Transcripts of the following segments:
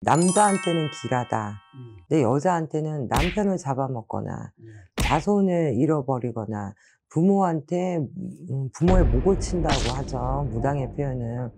남자한테는 길하다. 내 음. 여자한테는 남편을 잡아먹거나 음. 자손을 잃어버리거나 부모한테 음, 부모의 목을 친다고 하죠. 무당의 표현은.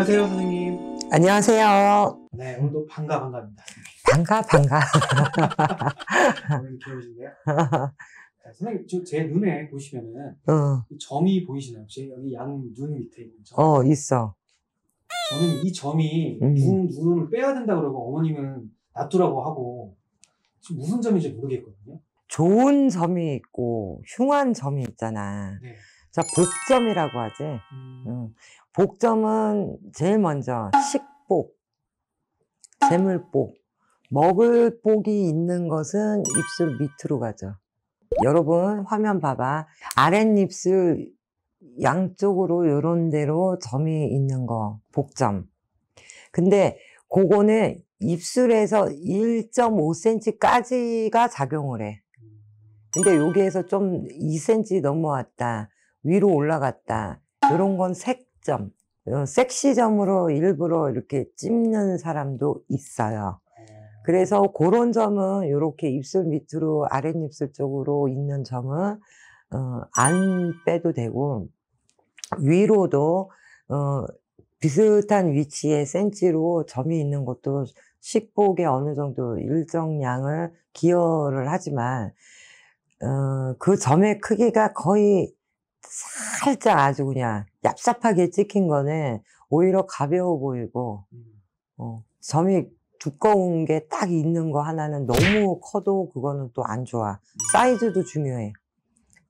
안녕하세요, 선생님. 안녕하세요. 네, 오늘도 반가 반가니다 반가 반가. 오늘 귀 선생님, 저제 눈에 보시면은 어, 점이 보이시나요? 혹 여기 양 눈 밑에 있는 점. 어 있어. 저는 이 점이 음. 눈 눈을 빼야 된다 그러고 어머님은 놔두라고 하고 지금 무슨 점인지 모르겠거든요. 좋은 점이 있고 흉한 점이 있잖아. 네. 자, 복점이라고 하지. 음. 음. 복점은 제일 먼저 식복, 재물복, 먹을 복이 있는 것은 입술 밑으로 가죠. 여러분 화면 봐봐. 아랫입술 양쪽으로 요런 데로 점이 있는 거, 복점. 근데 그거는 입술에서 1.5cm까지가 작용을 해. 근데 여기에서 좀 2cm 넘어왔다. 위로 올라갔다. 이런 건 색점, 섹시점으로 일부러 이렇게 찝는 사람도 있어요. 그래서 그런 점은 이렇게 입술 밑으로 아랫입술 쪽으로 있는 점은 어, 안 빼도 되고 위로도 어, 비슷한 위치에 센치로 점이 있는 것도 식복에 어느 정도 일정량을 기여를 하지만 어, 그 점의 크기가 거의 살짝 아주 그냥 얍삽하게 찍힌 거는 오히려 가벼워 보이고 음. 어, 점이 두꺼운 게 딱 있는 거 하나는 너무 커도 그거는 또 안 좋아 음. 사이즈도 중요해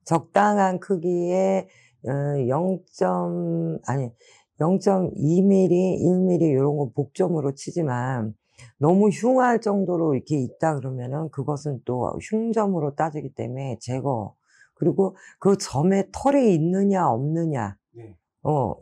적당한 크기에 0. 어, 아니 0.2mm, 1mm 이런 거 복점으로 치지만 너무 흉할 정도로 이렇게 있다 그러면은 그것은 또 흉점으로 따지기 때문에 제거 그리고 그 점에 털이 있느냐 없느냐 네. 어,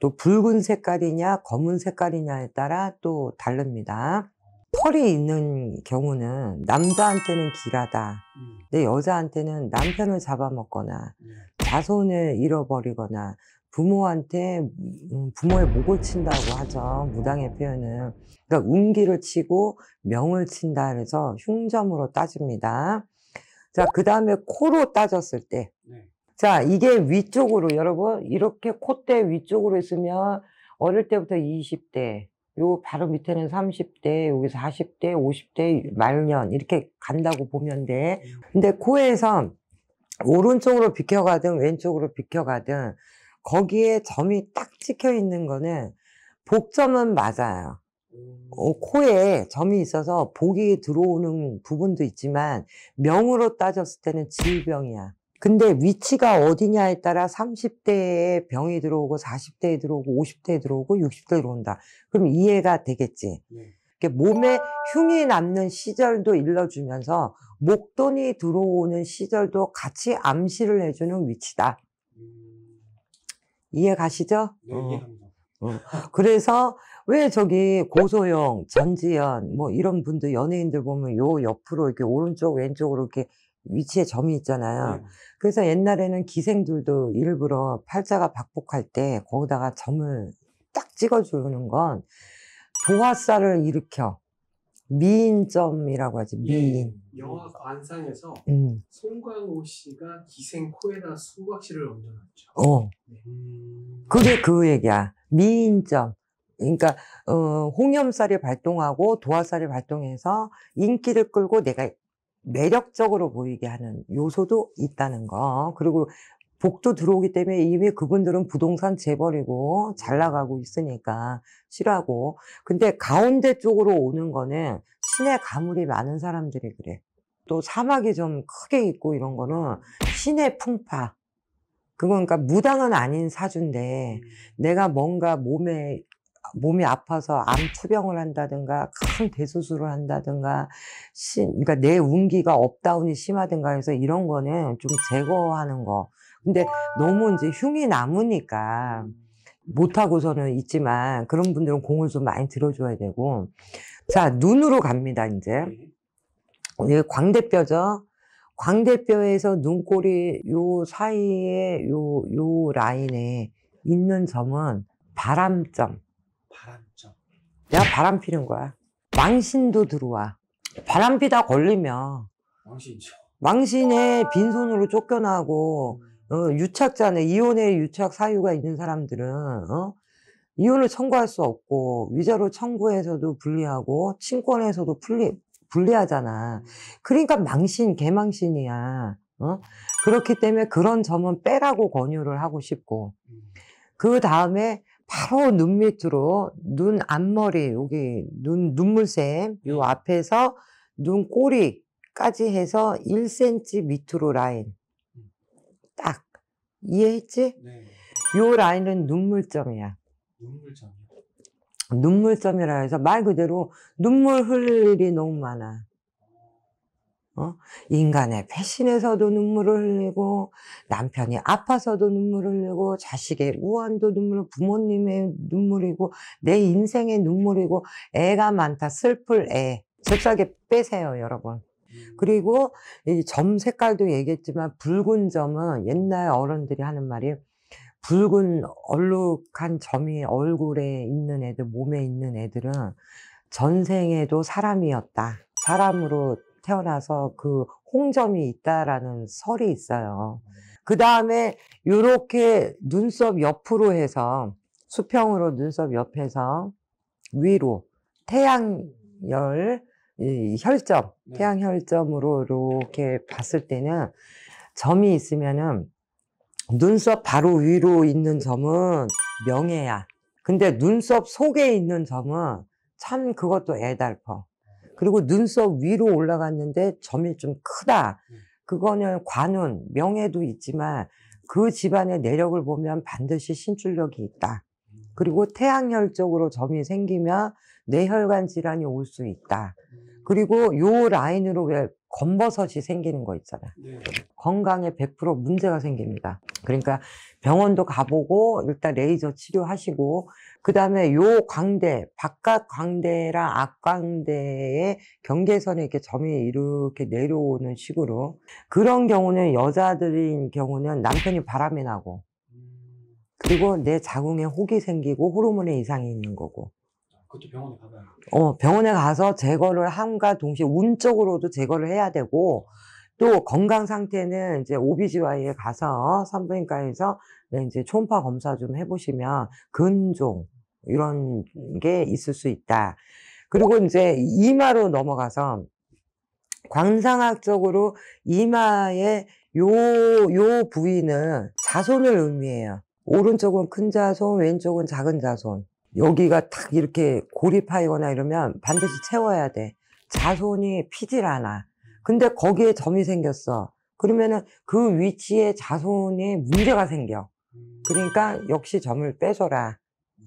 또 붉은 색깔이냐 검은 색깔이냐에 따라 또 다릅니다 털이 있는 경우는 남자한테는 길하다 음. 근데 여자한테는 남편을 잡아먹거나 네. 자손을 잃어버리거나 부모한테 음, 부모의 목을 친다고 하죠 무당의 아. 표현은 그러니까 운기를 치고 명을 친다 그래서 흉점으로 따집니다 자, 그 다음에 코로 따졌을 때. 네. 자, 이게 위쪽으로, 여러분, 이렇게 콧대 위쪽으로 있으면 어릴 때부터 20대, 요 바로 밑에는 30대, 여기 40대, 50대 말년, 이렇게 간다고 보면 돼. 음. 근데 코에선 오른쪽으로 비켜가든 왼쪽으로 비켜가든 거기에 점이 딱 찍혀 있는 거는 복점은 맞아요. 어, 코에 점이 있어서 복이 들어오는 부분도 있지만 명으로 따졌을 때는 질병이야. 근데 위치가 어디냐에 따라 30대에 병이 들어오고 40대에 들어오고 50대에 들어오고 60대에 들어온다. 그럼 이해가 되겠지. 네. 몸에 흉이 남는 시절도 일러주면서 목돈이 들어오는 시절도 같이 암시를 해주는 위치다. 음... 이해 가시죠? 네, 어. 어. 그래서 왜 저기 고소영, 전지현 뭐 이런 분들 연예인들 보면 요 옆으로 이렇게 오른쪽 왼쪽으로 이렇게 위치에 점이 있잖아요. 네. 그래서 옛날에는 기생들도 일부러 팔자가 박복할 때 거기다가 점을 딱 찍어주는 건 도화살을 일으켜 미인점이라고 하지 예. 미인. 예, 영화 관상에서 음. 송강호 씨가 기생 코에다 수박씨를 얹어놨죠. 어. 음. 그게 그 얘기야. 미인점. 그러니까 어, 홍염살이 발동하고 도화살이 발동해서 인기를 끌고 내가 매력적으로 보이게 하는 요소도 있다는 거. 그리고 복도 들어오기 때문에 이미 그분들은 부동산 재벌이고 잘 나가고 있으니까 싫어하고. 근데 가운데 쪽으로 오는 거는 신의 가물이 많은 사람들이 그래. 또 사막이 좀 크게 있고 이런 거는 신의 풍파. 그건 그러니까 무당은 아닌 사주인데 음. 내가 뭔가 몸에 몸이 아파서 암투병을 한다든가 큰 대수술을 한다든가 심, 그러니까 내 운기가 업다운이 심하든가 해서 이런 거는 좀 제거하는 거 근데 너무 이제 흉이 남으니까 못하고서는 있지만 그런 분들은 공을 좀 많이 들어줘야 되고 자 눈으로 갑니다 이제 이게 예, 광대뼈죠 광대뼈에서 눈꼬리 요 사이에 요 요 라인에 있는 점은 바람점 내가 바람 피는 거야. 망신도 들어와. 바람 피다 걸리면 망신이죠. 망신에 빈손으로 쫓겨나고 어, 유착자네 이혼의 유착 사유가 있는 사람들은 어? 이혼을 청구할 수 없고 위자료 청구에서도 불리하고 친권에서도 불리, 불리하잖아. 그러니까 망신 개망신이야. 어? 그렇기 때문에 그런 점은 빼라고 권유를 하고 싶고 음. 그 다음에 바로 눈 밑으로 눈 앞머리 여기 눈 눈물샘 요 앞에서 눈 꼬리까지 해서 1cm 밑으로 라인 딱 이해했지? 네. 요 라인은 눈물점이야. 눈물점. 눈물점이라 해서 말 그대로 눈물 흘릴 일이 너무 많아. 어? 인간의 패신에서도 눈물을 흘리고 남편이 아파서도 눈물을 흘리고 자식의 우환도 눈물, 부모님의 눈물이고 내 인생의 눈물이고 애가 많다 슬플 애 속삭에 빼세요 여러분 음. 그리고 이 점 색깔도 얘기했지만 붉은 점은 옛날 어른들이 하는 말이 붉은 얼룩한 점이 얼굴에 있는 애들 몸에 있는 애들은 전생에도 사람이었다 사람으로 태어나서 그 홍점이 있다라는 설이 있어요. 음. 그 다음에 이렇게 눈썹 옆으로 해서 수평으로 눈썹 옆에서 위로 태양열 혈점, 네. 태양 혈점으로 이렇게 봤을 때는 점이 있으면은 눈썹 바로 위로 있는 점은 명예야. 근데 눈썹 속에 있는 점은 참 그것도 애달퍼. 그리고 눈썹 위로 올라갔는데 점이 좀 크다. 음. 그거는 관운, 명예도 있지만 그 집안의 내력을 보면 반드시 신출력이 있다. 음. 그리고 태양혈 쪽으로 점이 생기면 뇌혈관 질환이 올 수 있다. 음. 그리고 요 라인으로 왜 검버섯이 생기는 거 있잖아. 네. 건강에 100% 문제가 생깁니다. 그러니까 병원도 가보고 일단 레이저 치료하시고 그 다음에 요 광대, 바깥 광대랑 앞광대의 경계선에 이렇게 점이 이렇게 내려오는 식으로 그런 경우는 여자들인 경우는 남편이 바람이 나고 음. 그리고 내 자궁에 혹이 생기고 호르몬에 이상이 있는 거고 그것도 병원에 가면 어 병원에 가서 제거를 함과 동시에 운적으로도 제거를 해야 되고 또 건강 상태는 이제 OBGY에 가서 산부인과에서 네, 이제 초음파 검사 좀 해보시면 근종 이런 게 있을 수 있다. 그리고 이제 이마로 넘어가서 광상학적으로 이마의 요, 요 부위는 자손을 의미해요. 오른쪽은 큰 자손, 왼쪽은 작은 자손. 여기가 탁 이렇게 고립하거나 이러면 반드시 채워야 돼. 자손이 피질 않아. 근데 거기에 점이 생겼어. 그러면은 그 위치에 자손이 문제가 생겨. 그러니까 역시 점을 빼줘라.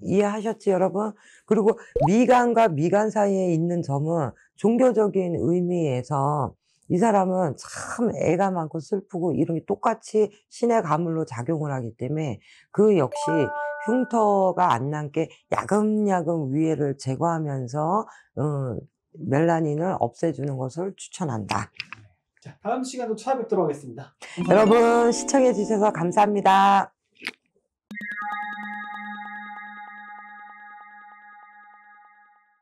이해하셨지, 여러분? 그리고 미간과 미간 사이에 있는 점은 종교적인 의미에서 이 사람은 참 애가 많고 슬프고 이런 게 똑같이 신의 가물로 작용을 하기 때문에 그 역시 흉터가 안 남게 야금야금 위에를 제거하면서 음, 멜라닌을 없애주는 것을 추천한다. 네. 자, 다음 시간도 찾아뵙도록 하겠습니다. 감사합니다. 여러분 시청해 주셔서 감사합니다.